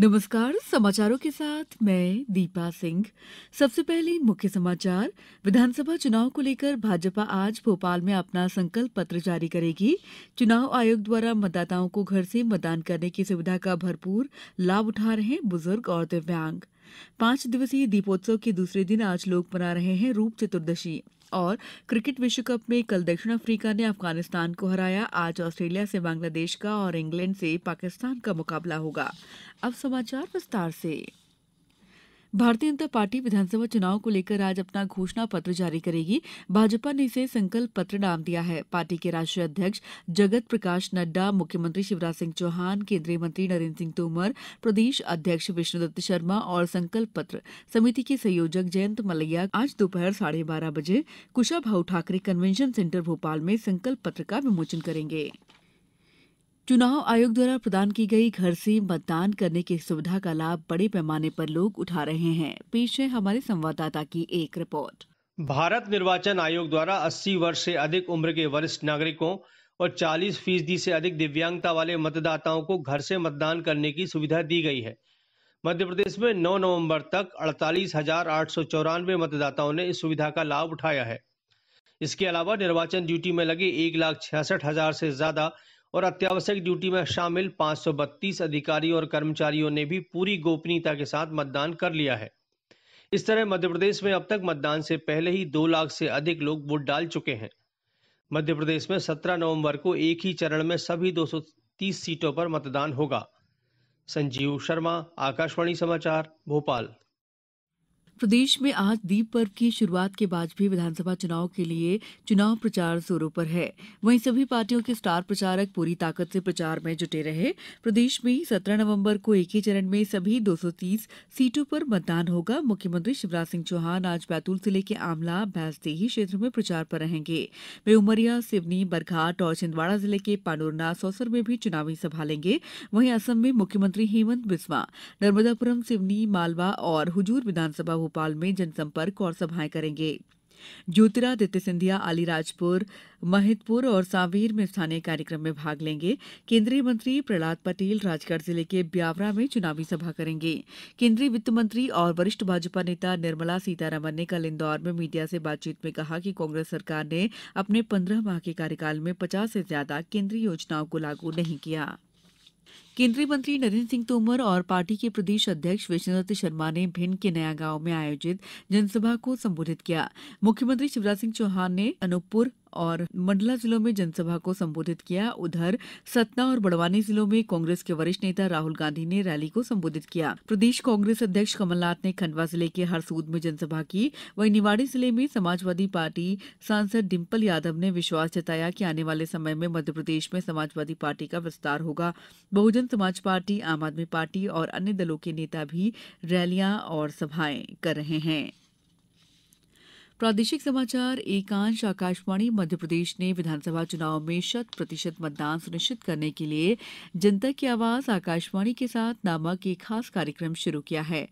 नमस्कार समाचारों के साथ मैं दीपा सिंह सबसे पहले मुख्य समाचार विधानसभा चुनाव को लेकर भाजपा आज भोपाल में अपना संकल्प पत्र जारी करेगी चुनाव आयोग द्वारा मतदाताओं को घर से मतदान करने की सुविधा का भरपूर लाभ उठा रहे हैं बुजुर्ग और दिव्यांग पांच दिवसीय दीपोत्सव के दूसरे दिन आज लोग मना रहे हैं रूप चतुर्दशी और क्रिकेट विश्व कप में कल दक्षिण अफ्रीका ने अफगानिस्तान को हराया आज ऑस्ट्रेलिया से बांग्लादेश का और इंग्लैंड से पाकिस्तान का मुकाबला होगा अब समाचार विस्तार से भारतीय जनता पार्टी विधानसभा चुनाव को लेकर आज अपना घोषणा पत्र जारी करेगी भाजपा ने इसे संकल्प पत्र नाम दिया है पार्टी के राष्ट्रीय अध्यक्ष जगत प्रकाश नड्डा मुख्यमंत्री शिवराज सिंह चौहान केंद्रीय मंत्री नरेंद्र सिंह तोमर प्रदेश अध्यक्ष विष्णुदत्त शर्मा और संकल्प पत्र समिति के संयोजक जयंत मलैया आज दोपहर साढ़े बारह बजे कुशाभाऊ ठाकरे कन्वेंशन सेंटर भोपाल में संकल्प पत्र का विमोचन करेंगे चुनाव आयोग द्वारा प्रदान की गई घर से मतदान करने की सुविधा का लाभ बड़े पैमाने पर लोग उठा रहे हैं पेश है हमारे संवाददाता की एक रिपोर्ट भारत निर्वाचन आयोग द्वारा 80 वर्ष से अधिक उम्र के वरिष्ठ नागरिकों और 40 फीसदी से अधिक दिव्यांगता वाले मतदाताओं को घर से मतदान करने की सुविधा दी गई है मध्य प्रदेश में 9 नवंबर तक अड़तालीस मतदाताओं ने इस सुविधा का लाभ उठाया है इसके अलावा निर्वाचन ड्यूटी में लगे एक लाख छियासठ हजार से ज्यादा और अत्यावश्यक ड्यूटी में शामिल 532 अधिकारी और कर्मचारियों ने भी पूरी गोपनीयता के साथ मतदान कर लिया है इस तरह मध्य प्रदेश में अब तक मतदान से पहले ही दो लाख से अधिक लोग वोट डाल चुके हैं मध्य प्रदेश में 17 नवंबर को एक ही चरण में सभी 230 सीटों पर मतदान होगा संजीव शर्मा आकाशवाणी समाचार भोपाल प्रदेश में आज दीप पर्व की शुरूआत के बाद भी विधानसभा चुनाव के लिए चुनाव प्रचार जोरों पर है वहीं सभी पार्टियों के स्टार प्रचारक पूरी ताकत से प्रचार में जुटे रहे प्रदेश में सत्रह नवंबर को एक ही चरण में सभी 230 सीटों पर मतदान होगा मुख्यमंत्री शिवराज सिंह चौहान आज बैतूल जिले के आमला भैंसदेही क्षेत्र में प्रचार पर रहेंगे वे उमरिया सिवनी बरघाट और छिंदवाड़ा जिले के पानोरना सौसर में भी चुनावी सभा लेंगे वहीं असम में मुख्यमंत्री हेमंत बिस्वा नर्मदापुरम सिवनी मालवा और हुजूर विधानसभा भोपाल में जनसंपर्क और सभाएं करेंगे ज्योतिरादित्य सिंधिया अलीराजपुर महितपुर और सांवेर में स्थानीय कार्यक्रम में भाग लेंगे केंद्रीय मंत्री प्रहलाद पटेल राजगढ़ जिले के ब्यावरा में चुनावी सभा करेंगे केंद्रीय वित्त मंत्री और वरिष्ठ भाजपा नेता निर्मला सीतारमन ने कल इंदौर में मीडिया से बातचीत में कहा कि कांग्रेस सरकार ने अपने पन्द्रह माह के कार्यकाल में पचास से ज्यादा केंद्रीय योजनाओं को लागू नहीं किया केंद्रीय मंत्री नरेंद्र सिंह तोमर और पार्टी के प्रदेश अध्यक्ष विष्णुदत्त शर्मा ने भिंड के नया गांव में आयोजित जनसभा को संबोधित किया मुख्यमंत्री शिवराज सिंह चौहान ने अनूपपुर और मंडला जिलों में जनसभा को संबोधित किया उधर सतना और बड़वानी जिलों में कांग्रेस के वरिष्ठ नेता राहुल गांधी ने रैली को संबोधित किया प्रदेश कांग्रेस अध्यक्ष कमलनाथ ने खंडवा जिले के हरसूद में जनसभा की वहीं निवाड़ी जिले में समाजवादी पार्टी सांसद डिम्पल यादव ने विश्वास जताया कि आने वाले समय में मध्यप्रदेश में समाजवादी पार्टी का विस्तार होगा बहुजन समाज पार्टी आम आदमी पार्टी और अन्य दलों के नेता भी रैलियां और सभाएं कर रहे हैं प्रादेशिक समाचार एकांश आकाशवाणी मध्यप्रदेश ने विधानसभा चुनाव में शत प्रतिशत मतदान सुनिश्चित करने के लिए जनता की आवाज आकाशवाणी के साथ नामक एक खास कार्यक्रम शुरू किया है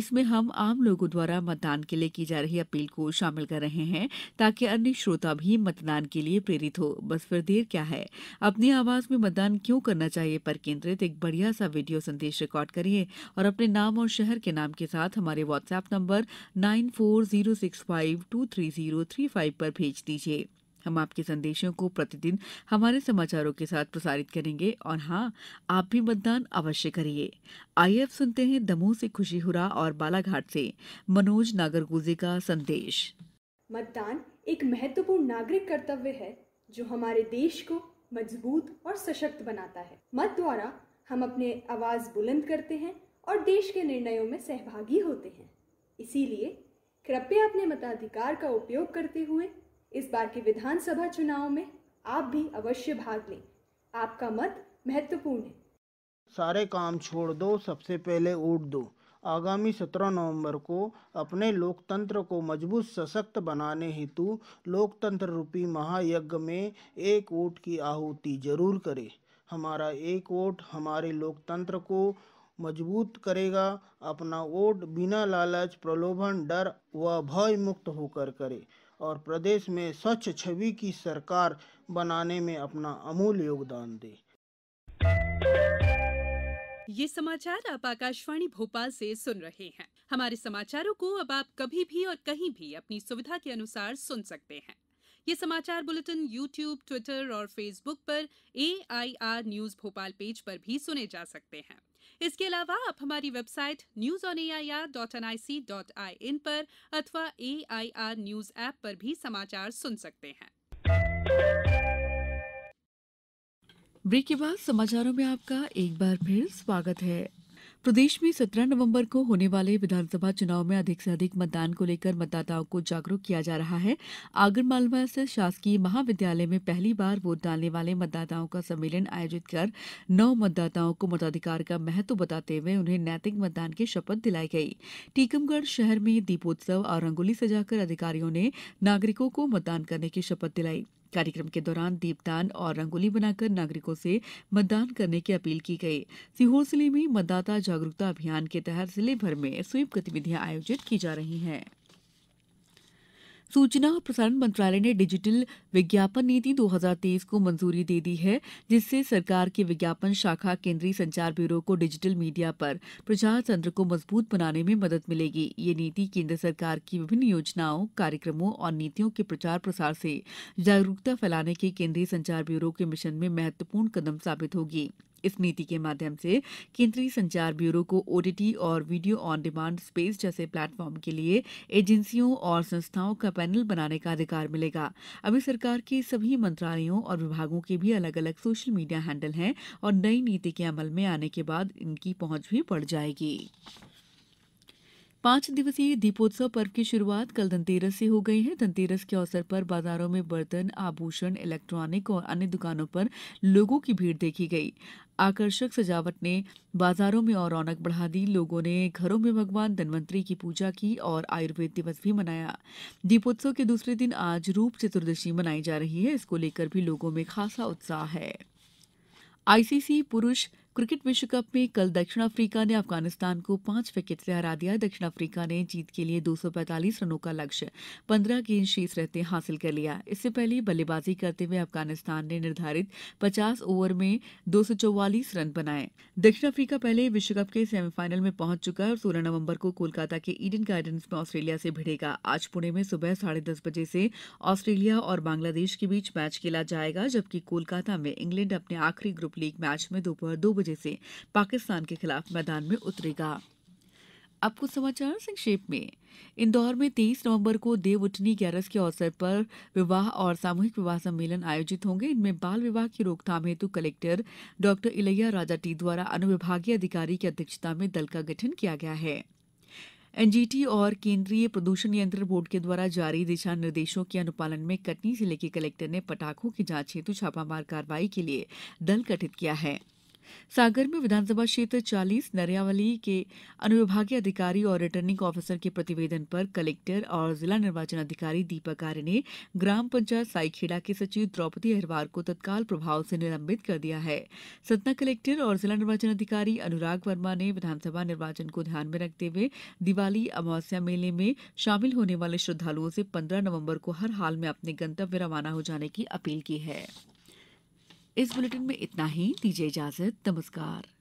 इसमें हम आम लोगों द्वारा मतदान के लिए की जा रही अपील को शामिल कर रहे हैं ताकि अन्य श्रोता भी मतदान के लिए प्रेरित हो बस फिर देर क्या है अपनी आवाज में मतदान क्यों करना चाहिए पर केंद्रित एक बढ़िया सा वीडियो संदेश रिकॉर्ड करिए और अपने नाम और शहर के नाम के साथ हमारे WhatsApp number nine four zero six five two three zero three five पर भेज दीजिए हम आपके संदेशों को प्रतिदिन हमारे समाचारों के साथ प्रसारित करेंगे और हाँ आप भी मतदान अवश्य करिए आइए अब सुनते हैं दमोह से खुशी हुरा और बालाघाट से मनोज नागरगुजे का संदेश मतदान एक महत्वपूर्ण नागरिक कर्तव्य है जो हमारे देश को मजबूत और सशक्त बनाता है मत द्वारा हम अपने आवाज बुलंद करते हैं और देश के निर्णयों में सहभागी होते हैं इसीलिए कृपया अपने मताधिकार का उपयोग करते हुए इस बार के विधानसभा चुनाव में आप भी अवश्य भाग लें आपका मत महत्वपूर्ण है सारे काम छोड़ दो सबसे पहले वोट दो आगामी 17 नवंबर को अपने लोकतंत्र को मजबूत सशक्त बनाने हेतु लोकतंत्र रूपी महायज्ञ में एक वोट की आहुति जरूर करें हमारा एक वोट हमारे लोकतंत्र को मजबूत करेगा अपना वोट बिना लालच प्रलोभन डर व भय मुक्त होकर करे और प्रदेश में स्वच्छ छवि की सरकार बनाने में अपना अमूल योगदान दे ये समाचार आप आकाशवाणी भोपाल से सुन रहे हैं हमारे समाचारों को अब आप कभी भी और कहीं भी अपनी सुविधा के अनुसार सुन सकते हैं ये समाचार बुलेटिन यूट्यूब ट्विटर और फेसबुक पर ए न्यूज भोपाल पेज पर भी सुने जा सकते हैं इसके अलावा आप हमारी website news on A I R dot N I C dot I N पर अथवा A I R news app पर भी समाचार सुन सकते हैं ब्रेक के बाद समाचारों में आपका एक बार फिर स्वागत है प्रदेश में सत्रह नवंबर को होने वाले विधानसभा चुनाव में अधिक से अधिक मतदान को लेकर मतदाताओं को जागरूक किया जा रहा है आगरमालवा स्थित शासकीय महाविद्यालय में पहली बार वोट डालने वाले मतदाताओं का सम्मेलन आयोजित कर नौ मतदाताओं को मताधिकार का महत्व बताते हुए उन्हें नैतिक मतदान की शपथ दिलाई गई टीकमगढ़ शहर में दीपोत्सव और रंगोली सजाकर अधिकारियों ने नागरिकों को मतदान करने की शपथ दिलाई कार्यक्रम के दौरान दीपदान और रंगोली बनाकर नागरिकों से मतदान करने की अपील की गई सीहोर जिले में मतदाता जागरूकता अभियान के तहत जिले भर में स्वीप गतिविधियां आयोजित की जा रही हैं सूचना और प्रसारण मंत्रालय ने डिजिटल विज्ञापन नीति दो हजार तेईस को मंजूरी दे दी है जिससे सरकार की विज्ञापन शाखा केंद्रीय संचार ब्यूरो को डिजिटल मीडिया पर प्रचार तंत्र को मजबूत बनाने में मदद मिलेगी ये नीति केंद्र सरकार की विभिन्न योजनाओं कार्यक्रमों और नीतियों के प्रचार प्रसार से जागरूकता फैलाने के केंद्रीय संचार ब्यूरो के मिशन में महत्वपूर्ण कदम साबित होगी इस नीति के माध्यम से केंद्रीय संचार ब्यूरो को ओटीटी और वीडियो ऑन डिमांड स्पेस जैसे प्लेटफॉर्म के लिए एजेंसियों और संस्थाओं का पैनल बनाने का अधिकार मिलेगा अभी सरकार के सभी मंत्रालयों और विभागों के भी अलग अलग सोशल मीडिया हैंडल हैं और नई नीति के अमल में आने के बाद इनकी पहुंच भी बढ़ जाएगी पांच दिवसीय दीपोत्सव पर्व की शुरुआत कल धनतेरस से हो गई है धनतेरस के अवसर पर बाजारों में बर्तन आभूषण इलेक्ट्रॉनिक और अन्य दुकानों पर लोगों की भीड़ देखी गई आकर्षक सजावट ने बाजारों में और रौनक बढ़ा दी लोगों ने घरों में भगवान धनवंतरी की पूजा की और आयुर्वेद दिवस भी मनाया दीपोत्सव के दूसरे दिन आज रूप चतुर्दशी मनाई जा रही है इसको लेकर भी लोगों में खासा उत्साह है आईसीसी पुरुष क्रिकेट विश्व कप में कल दक्षिण अफ्रीका ने अफगानिस्तान को पांच विकेट से हरा दिया दक्षिण अफ्रीका ने जीत के लिए 245 रनों का लक्ष्य 15 गेंद शेष रहते हासिल कर लिया इससे पहले बल्लेबाजी करते हुए अफगानिस्तान ने निर्धारित 50 ओवर में 244 रन बनाए दक्षिण अफ्रीका पहले विश्व कप के सेमीफाइनल में पहुंच चुका है और सोलह नवम्बर को कोलकाता के ईडन गार्डन्स में ऑस्ट्रेलिया से भिड़ेगा आज पुणे में सुबह साढ़े दस बजे से ऑस्ट्रेलिया और बांग्लादेश के बीच मैच खेला जाएगा जबकि कोलकाता में इंग्लैंड अपने आखिरी ग्रुप लीग मैच में दोपहर दो बजे बजे से पाकिस्तान के खिलाफ मैदान में उतरेगा अब कुछ समाचार संक्षेप में इंदौर में 23 नवंबर को देव उठनी ग्यारस के अवसर पर विवाह और सामूहिक विवाह सम्मेलन आयोजित होंगे इनमें बाल विवाह की रोकथाम हेतु कलेक्टर डॉ इलैया राजा टी द्वारा अनुविभागीय अधिकारी की अध्यक्षता में दल का गठन किया गया है एनजीटी और केंद्रीय प्रदूषण नियंत्रण बोर्ड के द्वारा जारी दिशा निर्देशों के अनुपालन में कटनी जिले के कलेक्टर ने पटाखों की जांच हेतु छापामार कार्रवाई के लिए दल गठित किया है सागर में विधानसभा क्षेत्र चालीस नरियावली के अनुविभागीय अधिकारी और रिटर्निंग ऑफिसर के प्रतिवेदन पर कलेक्टर और जिला निर्वाचन अधिकारी दीपक आर्य ने ग्राम पंचायत साईखेड़ा के सचिव द्रौपदी अहिरवार को तत्काल प्रभाव से निलंबित कर दिया है सतना कलेक्टर और जिला निर्वाचन अधिकारी अनुराग वर्मा ने विधानसभा निर्वाचन को ध्यान में रखते हुए दिवाली अमावस्या मेले में शामिल होने वाले श्रद्धालुओं से पंद्रह नवम्बर को हर हाल में अपने गंतव्य रवाना हो जाने की अपील की है इस बुलेटिन में इतना ही दीजिए इजाजत नमस्कार